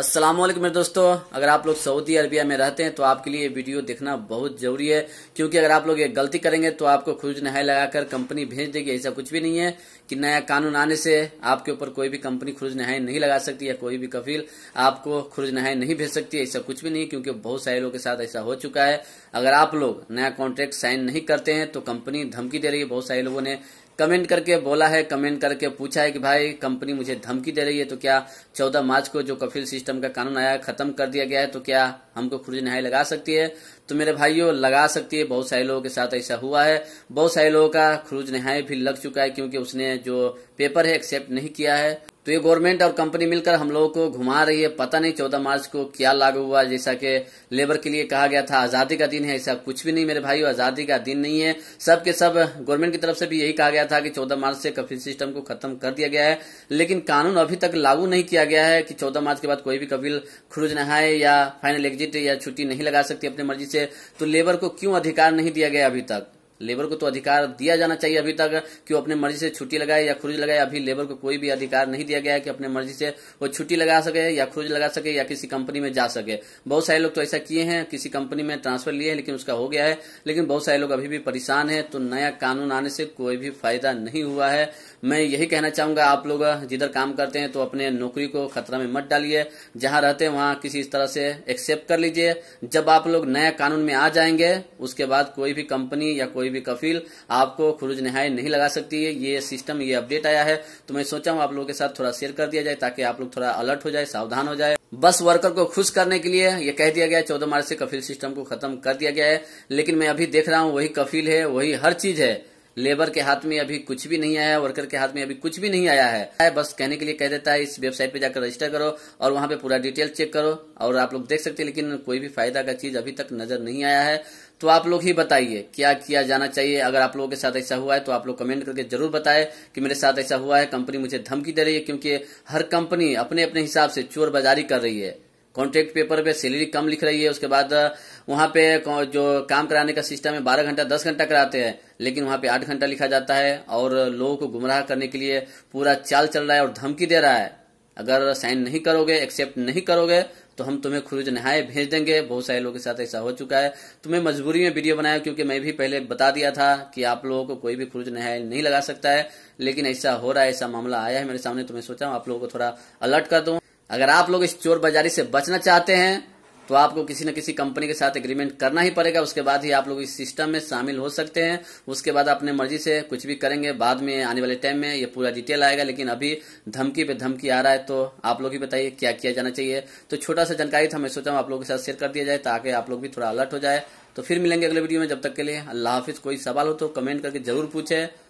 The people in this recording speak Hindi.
असलम मेरे दोस्तों अगर आप लोग सऊदी अरबिया में रहते हैं तो आपके लिए वीडियो देखना बहुत जरूरी है क्योंकि अगर आप लोग ये गलती करेंगे तो आपको खुद नहाई लगाकर कंपनी भेज देगी ऐसा कुछ भी नहीं है कि नया कानून आने से आपके ऊपर कोई भी कंपनी खुरुज नहाई नहीं लगा सकती या कोई भी कफील आपको खुरुज नहाई नहीं भेज सकती ऐसा कुछ भी नहीं क्योंकि बहुत सारे लोगों के साथ ऐसा हो चुका है अगर आप लोग नया कॉन्ट्रैक्ट साइन नहीं करते हैं तो कंपनी धमकी दे रही है बहुत सारे लोगों ने कमेंट करके बोला है कमेंट करके पूछा है कि भाई कंपनी मुझे धमकी दे रही है तो क्या चौदह मार्च को जो कफिल सिस्टम सिस्टम का कानून आया खत्म कर दिया गया है तो क्या हमको खुर्जी नहाई लगा सकती है तो मेरे भाइयों लगा सकती है बहुत सारे लोगों के साथ ऐसा हुआ है बहुत सारे लोगों का खुरूज नहाई भी लग चुका है क्योंकि उसने जो पेपर है एक्सेप्ट नहीं किया है तो ये गवर्नमेंट और कंपनी मिलकर हम लोगों को घुमा रही है पता नहीं चौदह मार्च को क्या लागू हुआ जैसा कि लेबर के लिए कहा गया था आजादी का दिन है ऐसा कुछ भी नहीं मेरे भाई आजादी का दिन नहीं है सब के सब गवर्नमेंट की तरफ से भी यही कहा गया था कि चौदह मार्च से कफिल सिस्टम को खत्म कर दिया गया है लेकिन कानून अभी तक लागू नहीं किया गया है कि चौदह मार्च के बाद कोई भी कफिल खुरुज नहाए या फाइनल एग्जिट या छुट्टी नहीं लगा सकती अपनी मर्जी से तो लेबर को क्यों अधिकार नहीं दिया गया अभी तक लेबर को तो अधिकार दिया जाना चाहिए अभी तक कि वो अपने मर्जी से छुट्टी लगाए या खुरुज लगाए अभी लेबर को कोई भी अधिकार नहीं दिया गया है कि अपने मर्जी से वो छुट्टी लगा सके या खुरुज लगा सके या किसी कंपनी में जा सके बहुत सारे लोग तो ऐसा किए हैं किसी कंपनी में ट्रांसफर लिए हैं लेकिन उसका हो गया है लेकिन बहुत सारे लोग अभी भी परेशान है तो नया कानून आने से कोई भी फायदा नहीं हुआ है मैं यही कहना चाहूंगा आप लोग जिधर काम करते हैं तो अपने नौकरी को खतरा में मत डालिए जहां रहते हैं वहां किसी इस तरह से एक्सेप्ट कर लीजिए जब आप लोग नया कानून में आ जाएंगे उसके बाद कोई भी कंपनी या कोई कोई भी कफील आपको खुरुज नहाय नहीं लगा सकती है ये सिस्टम ये अपडेट आया है तो मैं सोचा हूँ आप लोगों के साथ थोड़ा शेयर कर दिया जाए ताकि आप लोग थोड़ा अलर्ट हो जाए सावधान हो जाए बस वर्कर को खुश करने के लिए ये कह दिया गया है चौदह मार्च से कफील सिस्टम को खत्म कर दिया गया है लेकिन मैं अभी देख रहा हूँ वही कफील है वही हर चीज है लेबर के हाथ में अभी कुछ भी नहीं आया है वर्कर के हाथ में अभी कुछ भी नहीं आया है बस कहने के लिए कह देता है इस वेबसाइट पे जाकर रजिस्टर करो और वहां पे पूरा डिटेल चेक करो और आप लोग देख सकते हैं लेकिन कोई भी फायदा का चीज अभी तक नजर नहीं आया है तो आप लोग ही बताइए क्या किया जाना चाहिए अगर आप लोगों के साथ ऐसा हुआ है तो आप लोग कमेंट करके जरूर बताएं कि मेरे साथ ऐसा हुआ है कंपनी मुझे धमकी दे रही है क्योंकि हर कंपनी अपने अपने हिसाब से चोर बाजारी कर रही है कॉन्ट्रैक्ट पेपर पे सैलरी कम लिख रही है उसके बाद वहाँ पे जो काम कराने का सिस्टम है बारह घंटा दस घंटा कराते हैं लेकिन वहां पे आठ घंटा लिखा जाता है और लोगों को गुमराह करने के लिए पूरा चाल चल रहा है और धमकी दे रहा है अगर साइन नहीं करोगे एक्सेप्ट नहीं करोगे तो हम तुम्हें खुरुज नहाए भेज देंगे बहुत सारे लोगों के साथ ऐसा हो चुका है तुम्हें मजबूरी में वीडियो बनाया क्योंकि मैं भी पहले बता दिया था कि आप लोगों को कोई भी खुरुज नहाए नहीं लगा सकता है लेकिन ऐसा हो रहा है ऐसा मामला आया है मेरे सामने तुम्हें तो सोचा हूँ आप लोगों को थोड़ा अलर्ट कर दू अगर आप लोग इस चोर बाजारी से बचना चाहते हैं तो आपको किसी न किसी कंपनी के साथ एग्रीमेंट करना ही पड़ेगा उसके बाद ही आप लोग इस सिस्टम में शामिल हो सकते हैं उसके बाद अपने मर्जी से कुछ भी करेंगे बाद में आने वाले टाइम में ये पूरा डिटेल आएगा लेकिन अभी धमकी पे धमकी आ रहा है तो आप लोग ही बताइए क्या किया जाना चाहिए तो छोटा सा जानकारी था मैं सोचा हूँ आप लोगों के साथ शेयर कर दिया जाए ताकि आप लोग भी थोड़ा अलर्ट हो जाए तो फिर मिलेंगे अगले वीडियो में जब तक के लिए अल्लाह हाफिज कोई सवाल हो तो कमेंट करके जरूर पूछे